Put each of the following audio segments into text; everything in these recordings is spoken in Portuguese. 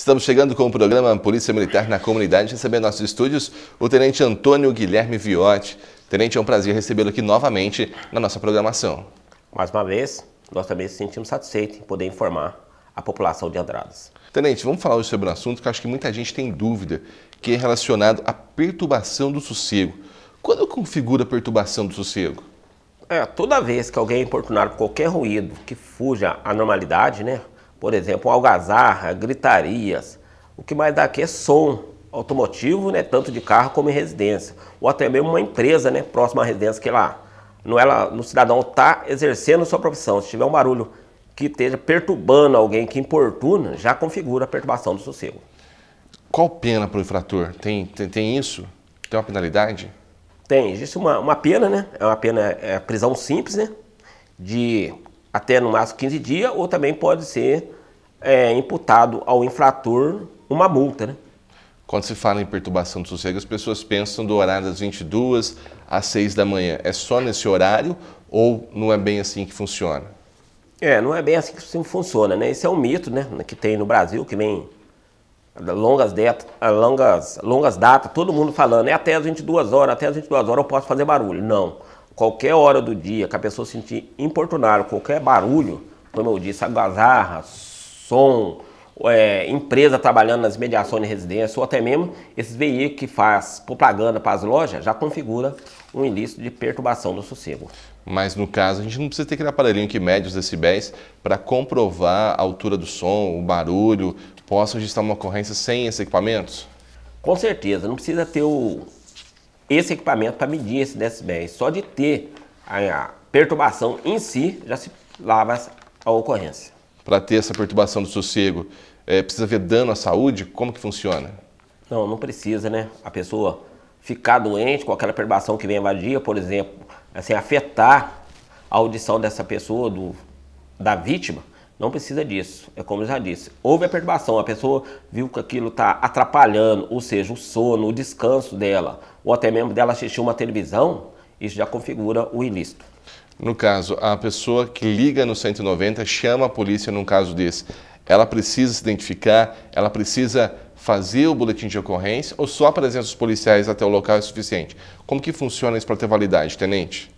Estamos chegando com o programa Polícia Militar na Comunidade, recebendo nossos estúdios o Tenente Antônio Guilherme Viotti. Tenente, é um prazer recebê-lo aqui novamente na nossa programação. Mais uma vez, nós também nos sentimos satisfeitos em poder informar a população de Andradas. Tenente, vamos falar hoje sobre um assunto que acho que muita gente tem dúvida, que é relacionado à perturbação do sossego. Quando configura a perturbação do sossego? É, toda vez que alguém é qualquer ruído que fuja à normalidade, né, por exemplo, algazarra, gritarias. O que mais dá aqui é som automotivo, né, tanto de carro como em residência. Ou até mesmo uma empresa né, próxima à residência, que lá no ela, é no cidadão está exercendo sua profissão. Se tiver um barulho que esteja perturbando alguém que importuna, já configura a perturbação do sossego. Qual pena para o infrator? Tem, tem, tem isso? Tem uma penalidade? Tem, existe uma, uma pena, né? É uma pena, é prisão simples, né? De até no máximo 15 dias, ou também pode ser é, imputado ao infrator uma multa. Né? Quando se fala em perturbação do sossego, as pessoas pensam do horário das 22 às 6 da manhã. É só nesse horário ou não é bem assim que funciona? É, não é bem assim que assim funciona, né? Esse é um mito né, que tem no Brasil, que vem longas, deta, longas, longas datas, todo mundo falando, é até as 22 horas, até as 22 horas eu posso fazer barulho. Não qualquer hora do dia que a pessoa sentir importunada, qualquer barulho, como eu disse, agazarra, som, é, empresa trabalhando nas mediações de residência ou até mesmo esses veículos que faz propaganda para as lojas, já configura um ilícito de perturbação do sossego. Mas no caso, a gente não precisa ter aquele aparelhinho que mede os decibéis para comprovar a altura do som, o barulho, posso registrar uma ocorrência sem esses equipamentos? Com certeza, não precisa ter o esse equipamento para medir esse decibéis. Só de ter a perturbação em si, já se lava a ocorrência. Para ter essa perturbação do sossego, é, precisa ver dano à saúde? Como que funciona? Não, não precisa, né? A pessoa ficar doente com aquela perturbação que vem invadir, por exemplo, assim, afetar a audição dessa pessoa, do, da vítima, não precisa disso. É como eu já disse. Houve a perturbação, a pessoa viu que aquilo está atrapalhando, ou seja, o sono, o descanso dela, ou até mesmo dela assistir uma televisão, isso já configura o ilícito. No caso, a pessoa que liga no 190, chama a polícia num caso desse, ela precisa se identificar, ela precisa fazer o boletim de ocorrência ou só a presença dos policiais até o local é suficiente? Como que funciona isso para ter validade, tenente?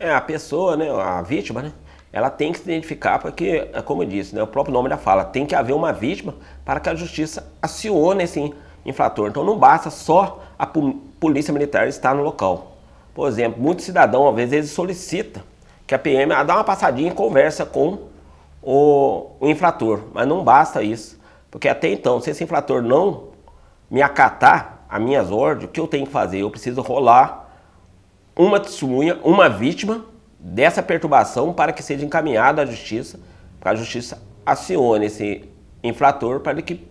É, a pessoa, né, a vítima, né, ela tem que se identificar, porque, como eu disse, né, o próprio nome já fala, tem que haver uma vítima para que a justiça acione esse infrator. Então não basta só a polícia militar estar no local. Por exemplo, muito cidadão, às vezes, ele solicita que a PM dá uma passadinha e conversa com o, o infrator, mas não basta isso. Porque até então, se esse infrator não me acatar as minhas ordens, o que eu tenho que fazer? Eu preciso rolar uma testemunha, uma vítima, dessa perturbação para que seja encaminhado à justiça, para a justiça acione esse infrator para que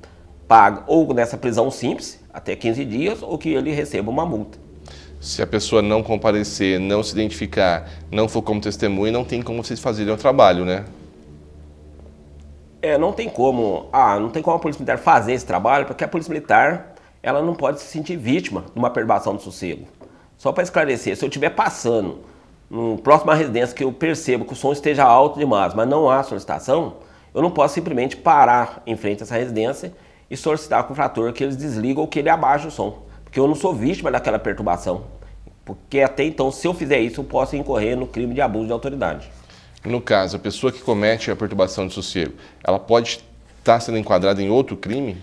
pague ou nessa prisão simples, até 15 dias, ou que ele receba uma multa. Se a pessoa não comparecer, não se identificar, não for como testemunha, não tem como vocês fazerem o trabalho, né? É, não tem como, ah, não tem como a Polícia Militar fazer esse trabalho, porque a Polícia Militar, ela não pode se sentir vítima de uma perturbação do sossego. Só para esclarecer, se eu estiver passando num próxima residência que eu percebo que o som esteja alto demais, mas não há solicitação, eu não posso simplesmente parar em frente a essa residência e solicitar com o frator que eles desligam ou que ele abaixe o som, porque eu não sou vítima daquela perturbação. Porque até então, se eu fizer isso, eu posso incorrer no crime de abuso de autoridade. No caso, a pessoa que comete a perturbação de sossego, ela pode estar sendo enquadrada em outro crime?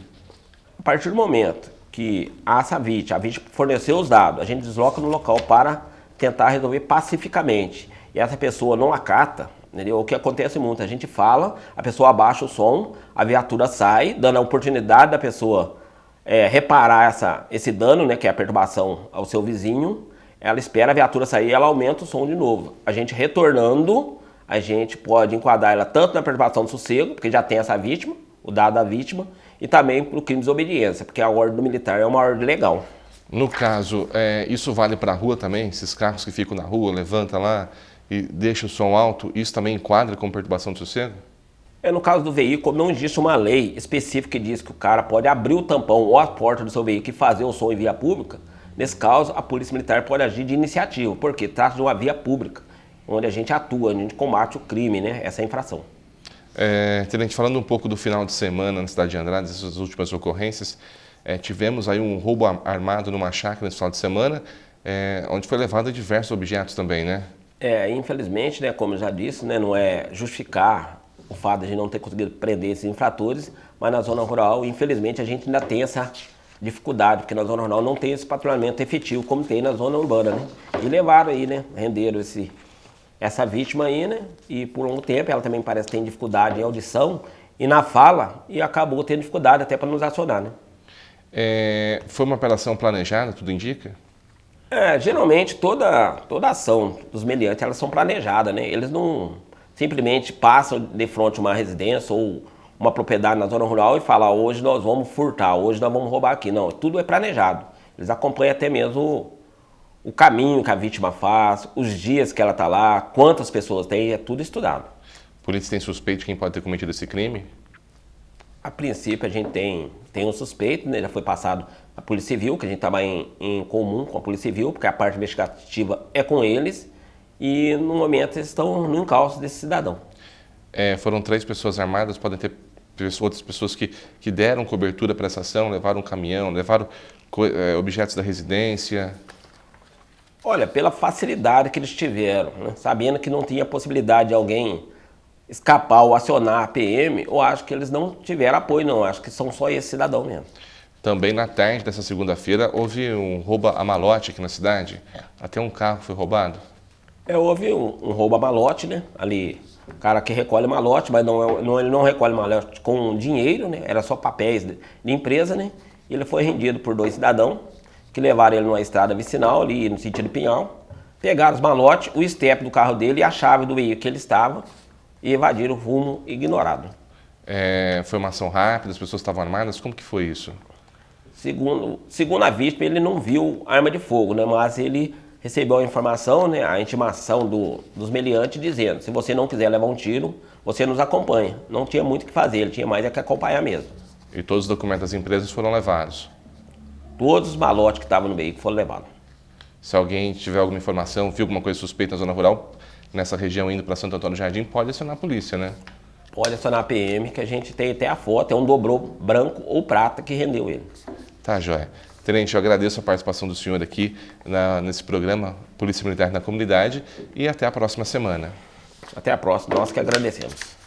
A partir do momento que a SAVIT, a VIT forneceu os dados, a gente desloca no local para tentar resolver pacificamente e essa pessoa não acata, entendeu? o que acontece muito, a gente fala, a pessoa abaixa o som, a viatura sai, dando a oportunidade da pessoa é, reparar essa, esse dano, né, que é a perturbação ao seu vizinho, ela espera a viatura sair ela aumenta o som de novo. A gente retornando, a gente pode enquadrar ela tanto na perturbação do sossego, porque já tem essa vítima, o dado da vítima, e também para o crime de desobediência, porque a ordem do militar é uma ordem legal. No caso, é, isso vale para a rua também? Esses carros que ficam na rua, levanta lá e deixa o som alto, isso também enquadra com perturbação do sossego? É, no caso do veículo, não existe uma lei específica que diz que o cara pode abrir o tampão ou a porta do seu veículo e fazer o som em via pública. Nesse caso, a Polícia Militar pode agir de iniciativa, porque trata de uma via pública, onde a gente atua, onde a gente combate o crime, né? essa é infração. É, Tenente, falando um pouco do final de semana na cidade de Andrade, essas últimas ocorrências, é, tivemos aí um roubo armado numa chácara nesse final de semana, é, onde foi levado diversos objetos também, né? É, infelizmente, né, como eu já disse, né, não é justificar o fato de não ter conseguido prender esses infratores, mas na zona rural, infelizmente, a gente ainda tem essa dificuldade, porque na zona rural não tem esse patrulhamento efetivo como tem na zona urbana, né? E levaram aí, né, renderam esse, essa vítima aí, né, e por um tempo ela também parece ter dificuldade em audição e na fala, e acabou tendo dificuldade até para nos acionar, né? É, foi uma apelação planejada, tudo indica? É, geralmente toda, toda ação dos mediantes elas são planejadas, né? Eles não simplesmente passam de frente uma residência ou uma propriedade na zona rural e falam ah, hoje nós vamos furtar, hoje nós vamos roubar aqui. Não, tudo é planejado. Eles acompanham até mesmo o, o caminho que a vítima faz, os dias que ela está lá, quantas pessoas tem, é tudo estudado. polícia tem suspeito de quem pode ter cometido esse crime? A princípio a gente tem, tem um suspeito, né? já foi passado à Polícia Civil, que a gente estava em, em comum com a Polícia Civil, porque a parte investigativa é com eles, e no momento eles estão no encalço desse cidadão. É, foram três pessoas armadas, podem ter outras pessoas que, que deram cobertura para essa ação, levaram um caminhão, levaram é, objetos da residência? Olha, pela facilidade que eles tiveram, né? sabendo que não tinha possibilidade de alguém escapar ou acionar a PM, eu acho que eles não tiveram apoio, não. Eu acho que são só esse cidadão mesmo. Também na tarde dessa segunda-feira houve um roubo a malote aqui na cidade. É. Até um carro foi roubado. É, houve um, um roubo a malote, né? Ali, o cara que recolhe malote, mas não, é não, ele não recolhe malote com dinheiro, né? Era só papéis de, de empresa, né? E ele foi rendido por dois cidadãos que levaram ele numa estrada vicinal ali no sítio de Pinhal. Pegaram os malotes, o estepe do carro dele e a chave do veículo que ele estava e evadiram o rumo ignorado. É, foi uma ação rápida, as pessoas estavam armadas, como que foi isso? Segundo, segundo a vítima, ele não viu arma de fogo, né? mas ele recebeu a informação, né, a intimação do, dos meliantes dizendo, se você não quiser levar um tiro, você nos acompanha. Não tinha muito o que fazer, ele tinha mais é que acompanhar mesmo. E todos os documentos das empresas foram levados? Todos os malotes que estavam no veículo foram levados. Se alguém tiver alguma informação, viu alguma coisa suspeita na zona rural, nessa região indo para Santo Antônio do Jardim, pode acionar a polícia, né? Pode acionar a PM, que a gente tem até a foto, é um dobrô branco ou prata que rendeu ele. Tá, joia. Tenente, eu agradeço a participação do senhor aqui na, nesse programa Polícia Militar na Comunidade e até a próxima semana. Até a próxima, nós que agradecemos.